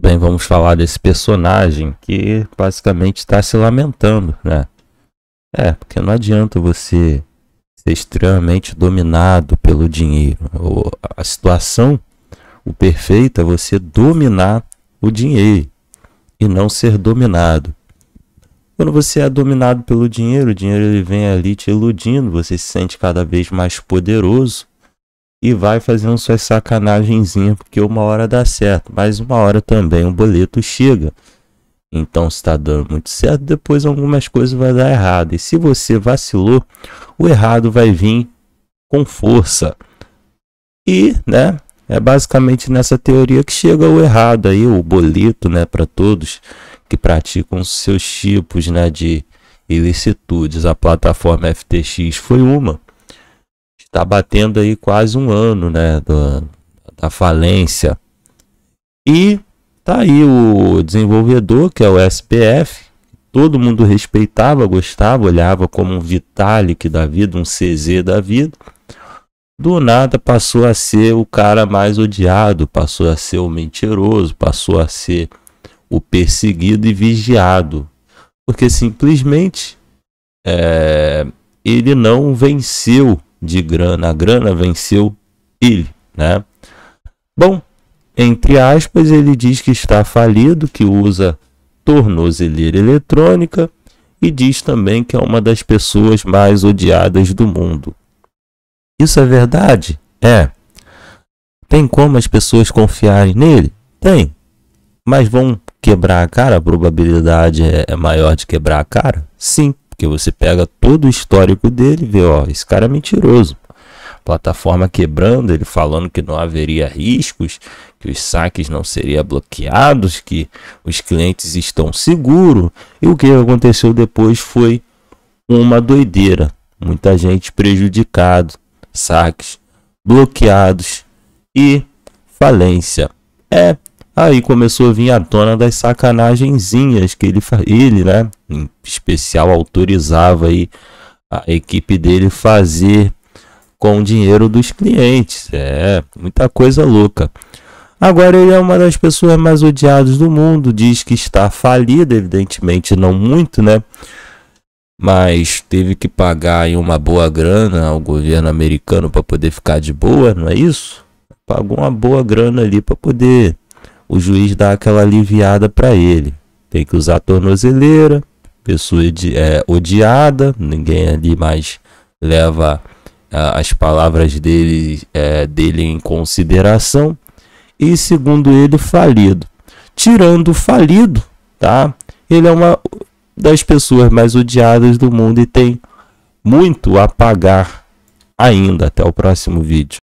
Bem, vamos falar desse personagem que basicamente está se lamentando, né? É, porque não adianta você ser extremamente dominado pelo dinheiro. ou a situação, o perfeito é você dominar o dinheiro e não ser dominado. Quando você é dominado pelo dinheiro, o dinheiro ele vem ali te iludindo, você se sente cada vez mais poderoso e vai fazendo suas sacanagenzinhas, porque uma hora dá certo, mas uma hora também um boleto chega. Então, se está dando muito certo, depois algumas coisas vai dar errado. E se você vacilou, o errado vai vir com força. E, né, é basicamente nessa teoria que chega o errado aí, o boleto, né, para todos que praticam seus tipos, né, de ilicitudes. A plataforma FTX foi uma está batendo aí quase um ano né, do, da falência. E tá aí o desenvolvedor, que é o SPF, todo mundo respeitava, gostava, olhava como um Vitalik da vida, um CZ da vida. Do nada passou a ser o cara mais odiado, passou a ser o mentiroso, passou a ser o perseguido e vigiado. Porque simplesmente é, ele não venceu de grana. A grana venceu ele, né? Bom, entre aspas, ele diz que está falido, que usa tornozeleira eletrônica e diz também que é uma das pessoas mais odiadas do mundo. Isso é verdade? É. Tem como as pessoas confiarem nele? Tem. Mas vão quebrar a cara? A probabilidade é, é maior de quebrar a cara? Sim. Porque você pega todo o histórico dele e vê, ó, esse cara é mentiroso. Plataforma quebrando, ele falando que não haveria riscos, que os saques não seriam bloqueados, que os clientes estão seguros. E o que aconteceu depois foi uma doideira. Muita gente prejudicado, saques bloqueados e falência. É Aí começou a vir à tona das sacanagenzinhas que ele, ele né, em especial autorizava aí a equipe dele fazer com o dinheiro dos clientes. É, muita coisa louca. Agora ele é uma das pessoas mais odiadas do mundo, diz que está falido, evidentemente não muito, né? Mas teve que pagar aí uma boa grana ao governo americano para poder ficar de boa, não é isso? Pagou uma boa grana ali para poder o juiz dá aquela aliviada para ele. Tem que usar tornozeleira, pessoa é, odiada, ninguém ali mais leva as palavras dele, é, dele em consideração. E segundo ele, falido. Tirando o falido, tá? Ele é uma das pessoas mais odiadas do mundo e tem muito a pagar ainda. Até o próximo vídeo.